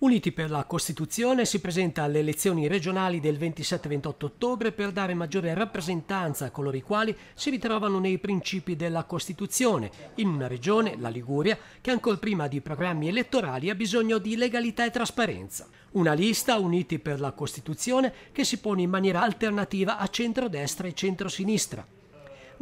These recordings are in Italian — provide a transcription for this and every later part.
Uniti per la Costituzione si presenta alle elezioni regionali del 27-28 ottobre per dare maggiore rappresentanza a coloro i quali si ritrovano nei principi della Costituzione, in una regione, la Liguria, che ancora prima di programmi elettorali ha bisogno di legalità e trasparenza. Una lista Uniti per la Costituzione che si pone in maniera alternativa a centrodestra e centrosinistra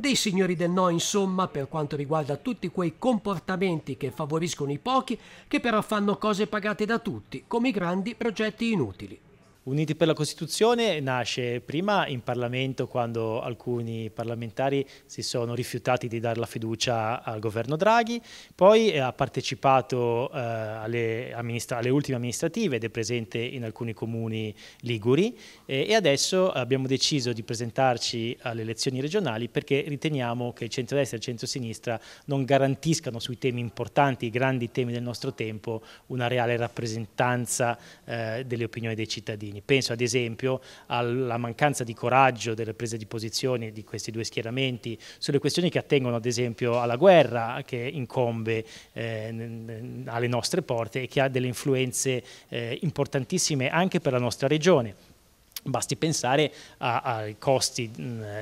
dei signori del no, insomma, per quanto riguarda tutti quei comportamenti che favoriscono i pochi, che però fanno cose pagate da tutti, come i grandi progetti inutili. Uniti per la Costituzione nasce prima in Parlamento quando alcuni parlamentari si sono rifiutati di dare la fiducia al governo Draghi, poi eh, ha partecipato eh, alle, alle, ultime amministrative ed è presente in alcuni comuni liguri eh, e adesso abbiamo deciso di presentarci alle elezioni regionali perché riteniamo che il centrodestra e il centrosinistra non garantiscano sui temi importanti, i grandi temi del nostro tempo, una reale rappresentanza eh, delle opinioni dei cittadini. Quindi penso ad esempio alla mancanza di coraggio delle prese di posizione di questi due schieramenti sulle questioni che attengono ad esempio alla guerra che incombe eh, alle nostre porte e che ha delle influenze eh, importantissime anche per la nostra regione. Basti pensare ai costi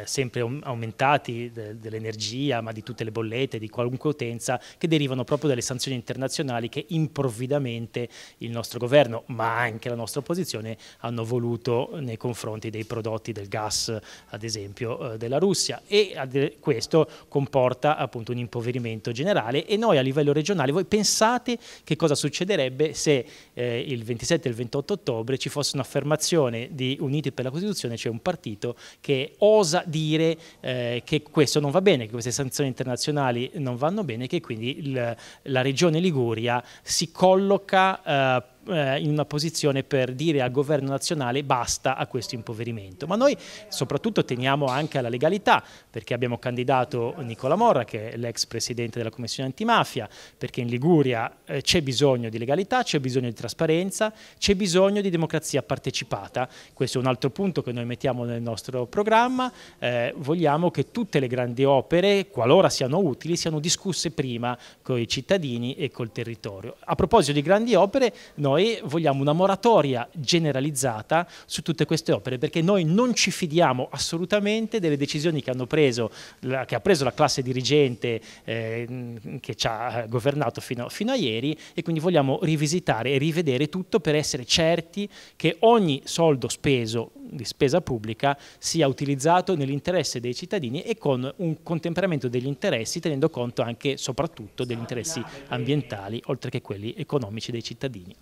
sempre aumentati dell'energia, ma di tutte le bollette, di qualunque utenza, che derivano proprio dalle sanzioni internazionali che improvvidamente il nostro governo, ma anche la nostra opposizione, hanno voluto nei confronti dei prodotti del gas, ad esempio, eh, della Russia. E questo comporta appunto un impoverimento generale e noi a livello regionale, voi pensate che cosa succederebbe se eh, il 27 e il 28 ottobre ci fosse un'affermazione di un Uniti per la Costituzione c'è un partito che osa dire eh, che questo non va bene, che queste sanzioni internazionali non vanno bene, che quindi il, la regione Liguria si colloca eh, eh, in una posizione per dire al governo nazionale basta a questo impoverimento. Ma noi soprattutto teniamo anche alla legalità, perché abbiamo candidato Nicola Morra, che è l'ex presidente della Commissione antimafia, perché in Liguria eh, c'è bisogno di legalità, c'è bisogno di trasparenza, c'è bisogno di democrazia partecipata. Questo è un altro punto che noi mettiamo nel nostro programma. Eh, vogliamo che tutte le grandi opere, qualora siano utili, siano discusse prima con i cittadini e col territorio. A proposito di grandi opere, noi noi vogliamo una moratoria generalizzata su tutte queste opere, perché noi non ci fidiamo assolutamente delle decisioni che, preso, che ha preso la classe dirigente eh, che ci ha governato fino, fino, a ieri e quindi vogliamo rivisitare e rivedere tutto per essere certi che ogni soldo speso di spesa pubblica sia utilizzato nell'interesse dei cittadini e con un contemperamento degli interessi tenendo conto anche e soprattutto degli interessi ambientali oltre che quelli economici dei cittadini.